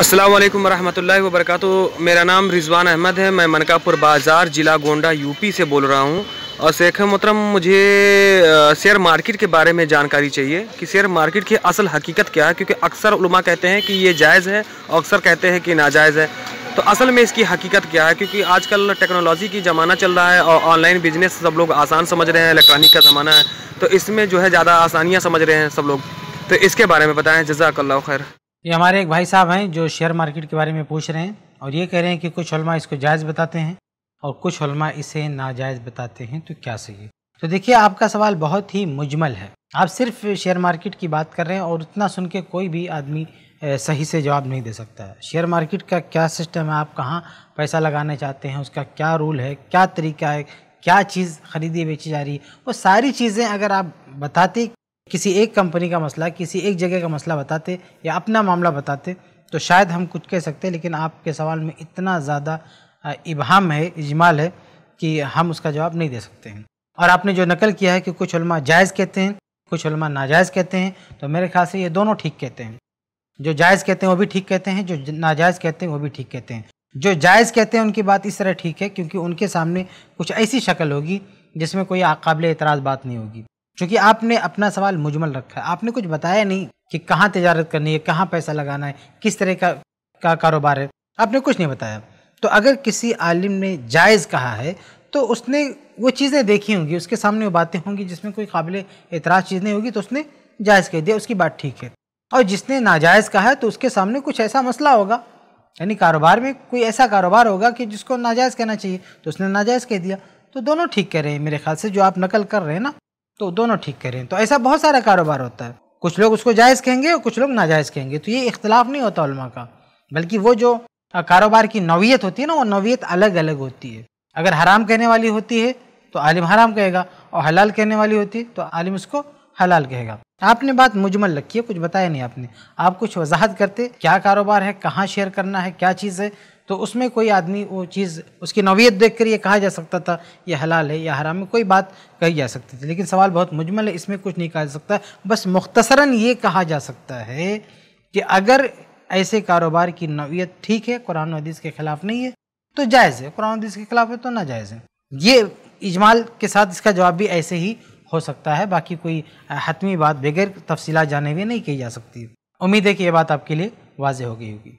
असलम वरहमल वर्क मेरा नाम रिजवान अहमद है मैं मनकापुर बाज़ार ज़िला गोंडा यूपी से बोल रहा हूँ और शेख मोहतरम मुझे शेयर मार्केट के बारे में जानकारी चाहिए कि शेयर मार्केट की असल हकीकत क्या है क्योंकि अक्सर उलमा कहते हैं कि ये जायज़ है और अक्सर कहते हैं कि नाजायज़ है तो असल में इसकी हकीकत क्या है क्योंकि आजकल टेक्नोलॉजी की ज़माना चल रहा है और ऑनलाइन बिजनेस सब लोग आसान समझ रहे हैं इलेक्ट्रॉनिक का ज़माना है तो इसमें जो है ज़्यादा आसानियाँ समझ रहे हैं सब लोग तो इसके बारे में बताएँ जजाकल्ला खैर ये हमारे एक भाई साहब हैं जो शेयर मार्केट के बारे में पूछ रहे हैं और ये कह रहे हैं कि कुछ हलमा इसको जायज़ बताते हैं और कुछ हलमा इसे नाजायज़ बताते हैं तो क्या सही है तो देखिए आपका सवाल बहुत ही मुजमल है आप सिर्फ शेयर मार्केट की बात कर रहे हैं और उतना सुन के कोई भी आदमी सही से जवाब नहीं दे सकता है शेयर मार्केट का क्या सिस्टम है आप कहाँ पैसा लगाना चाहते हैं उसका क्या रूल है क्या तरीका है क्या चीज़ खरीदी बेची जा रही है वो सारी चीज़ें अगर आप बताते किसी एक कंपनी का मसला किसी एक जगह का मसला बताते या अपना मामला बताते तो शायद हम कुछ कह सकते लेकिन आपके सवाल में इतना ज़्यादा इबहम है इजमाल है कि हम उसका जवाब नहीं दे सकते हैं और आपने जो नकल किया है कि कुछ जायज़ कहते हैं कुछ नाजायज़ कहते हैं तो मेरे ख्याल से ये दोनों ठीक कहते हैं जो जायज़ कहते हैं वो भी ठीक कहते हैं जो नाजायज़ कहते हैं वो भी ठीक कहते हैं जो जायज़ कहते हैं उनकी बात इस तरह ठीक है क्योंकि उनके सामने कुछ ऐसी शक्ल होगी जिसमें कोई काबिल एतराज़ बात नहीं होगी क्योंकि आपने अपना सवाल मुजमल रखा है आपने कुछ बताया नहीं कि कहाँ तजारत करनी है कहाँ पैसा लगाना है किस तरह का का कारोबार है आपने कुछ नहीं बताया तो अगर किसी आलिम ने जायज़ कहा है तो उसने वो चीज़ें देखी होंगी उसके सामने वो बातें होंगी जिसमें कोई काबिल एतराज़ चीज़ नहीं होगी तो उसने जायज़ कह दिया उसकी बात ठीक है और जिसने नाजायज़ कहा है तो उसके सामने कुछ ऐसा मसला होगा यानी कारोबार में कोई ऐसा कारोबार होगा कि जिसको नाजायज़ कहना चाहिए तो उसने नाजायज़ कह दिया तो दोनों ठीक कह रहे हैं मेरे ख्याल से जो आप नकल कर रहे हैं ना तो दोनों ठीक करें तो ऐसा बहुत सारा कारोबार होता है कुछ लोग उसको जायज़ कहेंगे और कुछ लोग नाजायज़ कहेंगे तो ये इख्तलाफ नहीं होता उलमा का बल्कि वो जो कारोबार की नौीयत होती है ना वो नौीयत अलग अलग होती है अगर हराम कहने वाली होती है तो आलिम हराम कहेगा और हलाल कहने वाली होती है तो आलिम उसको हलाल कहेगा आपने बात मुजमल रखी है कुछ बताया नहीं आपने आप कुछ वजाहत करते क्या कारोबार है कहाँ शेयर करना है क्या चीज़ है तो उसमें कोई आदमी वो चीज़ उसकी नौीयत देख कर ये कहा जा सकता था यह हलाल है या हराम है कोई बात कही जा सकती थी लेकिन सवाल बहुत मुजमल है इसमें कुछ नहीं कहा जा सकता बस मुख्तसरा ये कहा जा सकता है कि अगर ऐसे कारोबार की नौीयत ठीक है कुरान हदीस के ख़िलाफ़ नहीं है तो जायज़ है कुरान हदीस के ख़िलाफ़ है तो ना जायज़ है ये इजमाल के साथ इसका जवाब भी ऐसे ही हो सकता है बाकी कोई हतमी बात बगैर तफसीला जाने हुए नहीं की जा सकती उम्मीद है कि यह बात आपके लिए वाज हो गई होगी